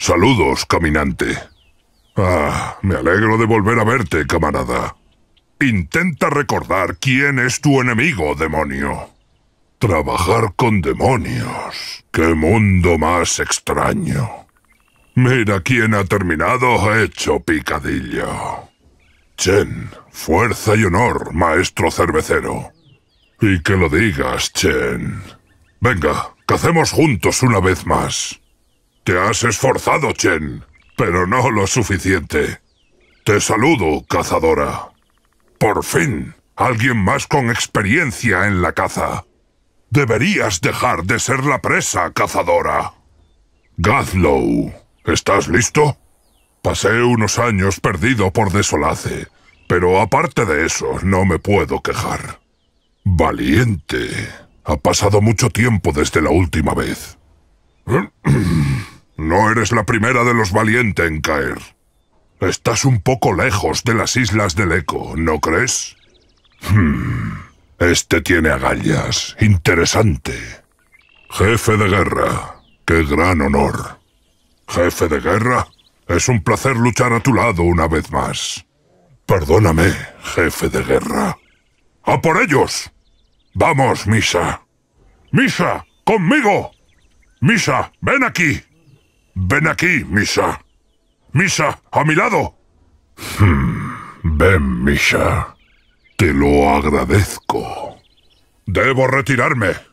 Saludos, caminante. Ah, me alegro de volver a verte, camarada. Intenta recordar quién es tu enemigo, demonio. Trabajar con demonios. ¡Qué mundo más extraño! Mira quién ha terminado hecho picadillo. Chen, fuerza y honor, maestro cervecero. Y que lo digas, Chen. Venga, cacemos juntos una vez más. Te has esforzado, Chen, pero no lo suficiente. Te saludo, cazadora. Por fin, alguien más con experiencia en la caza. Deberías dejar de ser la presa, cazadora. Gazlow, ¿estás listo? Pasé unos años perdido por desolace, pero aparte de eso no me puedo quejar. Valiente. Ha pasado mucho tiempo desde la última vez. no eres la primera de los valientes en caer. Estás un poco lejos de las Islas del Eco, ¿no crees? Hmm, este tiene agallas. Interesante. Jefe de guerra. Qué gran honor. Jefe de guerra, es un placer luchar a tu lado una vez más. Perdóname, jefe de guerra. ¡A por ellos! ¡Vamos, Misa! ¡Misa! ¡Conmigo! ¡Misa! ¡Ven aquí! Ven aquí, Misa. Misa, a mi lado. Hmm, ven, Misa. Te lo agradezco. Debo retirarme.